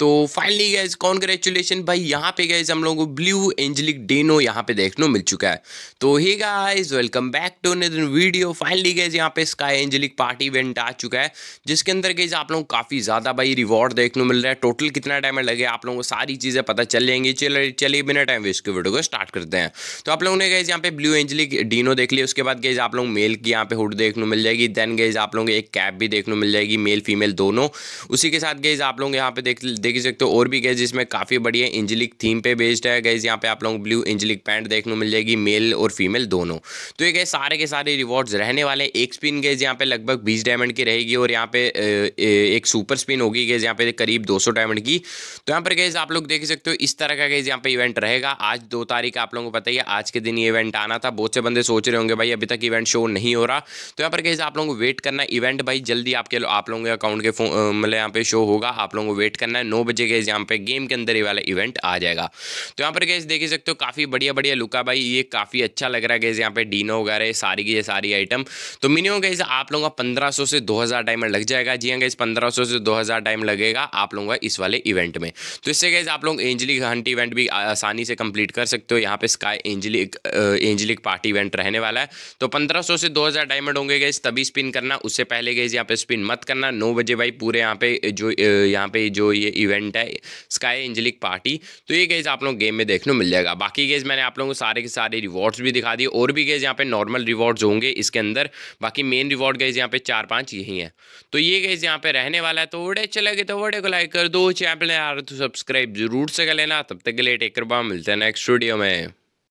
तो finally gas congratulation भाई यहाँ पे गैस हम लोगों को ब्लू एंजलिक डेनो यहाँ पे देखने मिल चुका है तो hey guys welcome back to new video finally guys यहाँ पे स्काई एंजलिक पार्टी इवेंट आ चुका है जिसके अंदर गैस आप लोगों को काफ़ी ज़्यादा भाई रिवॉर्ड देखने मिल रहा है टोटल कितना टाइम लगे आप लोगों को सारी चीज़ें पता चल जाएंगी चलिए चलिए बिना टाइम वेस्ट के वीडियो को स्टार्ट करते हैं तो आप लोगों ने गैस यहाँ पे ब्लू एंजलिक डीनो देख लिया उसके बाद गैस आप लोग मेल की यहाँ पे हुड देखने मिल जाएगी देन गैस आप लोगों को एक कैब भी देखने मिल जाएगी मेल फीमेल दोनों उसी के साथ गैस आप लोग यहाँ पे देख देख ही सकते हो और भी गए जिसमें काफ़ी बढ़िया इंजलिक थीम पे बेस्ड है गैस यहाँ पे आप लोगों को ब्लू इंजलिक पैंट देखने को मिल जाएगी मेल और फीमेल दोनों तो ये गए सारे के सारे रिवॉर्ड्स रहने वाले एक स्पिन गैस यहाँ पे लगभग बीस डायमंड की रहेगी और यहाँ पे एक सुपर स्पिन होगी गैस यहाँ पे करीब दो डायमंड की तो यहाँ पर गैस आप लोग देख सकते हो इस तरह का गैस यहाँ पे इवेंट रहेगा आज दो तारीख आप लोगों को पता ही आज के दिन ये इवेंट आना था बहुत से बंदे सोच रहे होंगे भाई अभी तक इवेंट शो नहीं हो रहा तो यहाँ पर गैस आप लोगों को वेट करना इवेंट भाई जल्दी आपके आप लोगों के अकाउंट के मतलब यहाँ पे शो होगा आप लोगों को वेट करना है नो नौ बजे गैस यहाँ पे गेम के अंदर ये वाला इवेंट आ जाएगा तो यहाँ पर गैस देख ही सकते हो काफ़ी बढ़िया बढ़िया लुका भाई ये काफ़ी अच्छा लग रहा है गैस यहाँ पे डीनो वगैरह सारी की सारी आइटम तो मिनिमम गैस आप लोगों का पंद्रह से दो टाइम लग जाएगा जी हाँ गैस पंद्रह से दो टाइम लगेगा आप लोगों का इस वाले इवेंट में तो इससे गैस आप लोग एंजलिक हंट इवेंट भी आसानी से कंप्लीट कर सकते हो यहाँ पे sky angelic angelic party event रहने वाला है तो पंद्रह से दो डायमंड होंगे गए तभी स्पिन करना उससे पहले गए यहाँ पे स्पिन मत करना नौ बजे भाई पूरे यहाँ पे जो यहाँ पे जो ये इवेंट है स्काई एंजलिक पार्टी तो ये गेज आप लोग गेम में देखने मिल जाएगा बाकी गेज मैंने आप लोगों को सारे के सारे रिवॉर्ड्स भी दिखा दिए और भी गेज यहाँ पे नॉर्मल रिवॉर्ड्स होंगे इसके अंदर बाकी मेन रिवॉर्ड गेज यहाँ पे चार पाँच यही है तो ये गेज यहाँ पे रहने वाला है तो वोडे चले लगे तो वोडे को लाइक कर दो चैनल तो सब्सक्राइब जरूर से कर लेना तब तक के लिए टेकर बा मिलते हैं नेक्स्ट स्टूडियो में